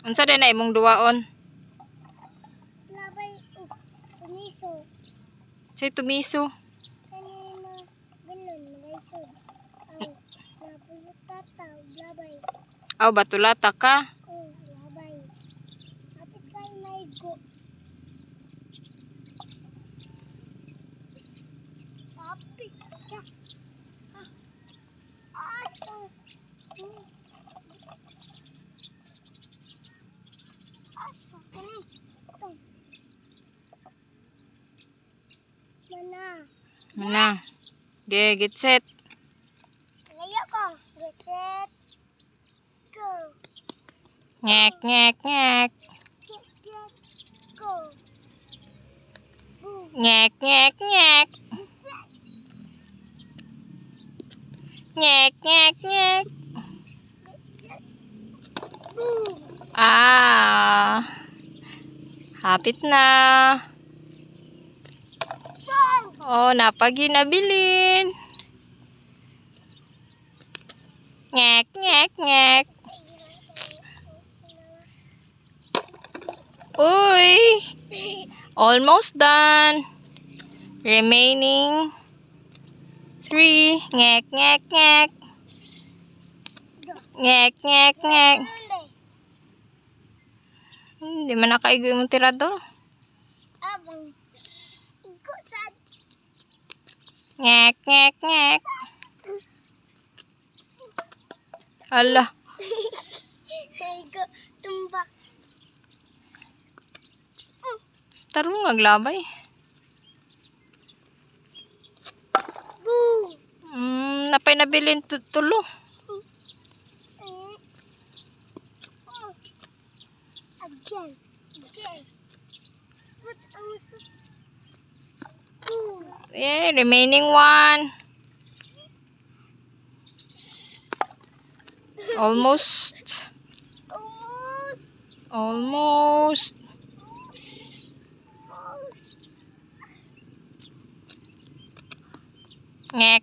Unsa din na imong duwaon? Labay ug oh, tumiso. Say tumiso. Kanina bilon magaysod. Ang napulutata Aw batulata oh, labay. Apit kay maigo. Apit ka. Sini. Tuh. Mana? Mana? Ge, get set. Ayo iya ko, get set. Go. Nyek nyek nyek. Go. Nyek nyek nyek. Nyek nyek nyek. Ah. Hapit na. Oh, napaginabilin. Ngek, ngek, ngek. Uy! Almost done. Remaining three. Ngek, ngek, ngek. Ngek, ngek, ngek. Hindi hmm, man nakaigoy mong tirador. Abang. Igo sa... Ngek, ngek, ngek. Ala. Igo, tumba. Tarong aglabay. Boom. Mm, napay nabilin tulo. Pies. yeah, remaining one. Almost. Almost. Almost. Ngạc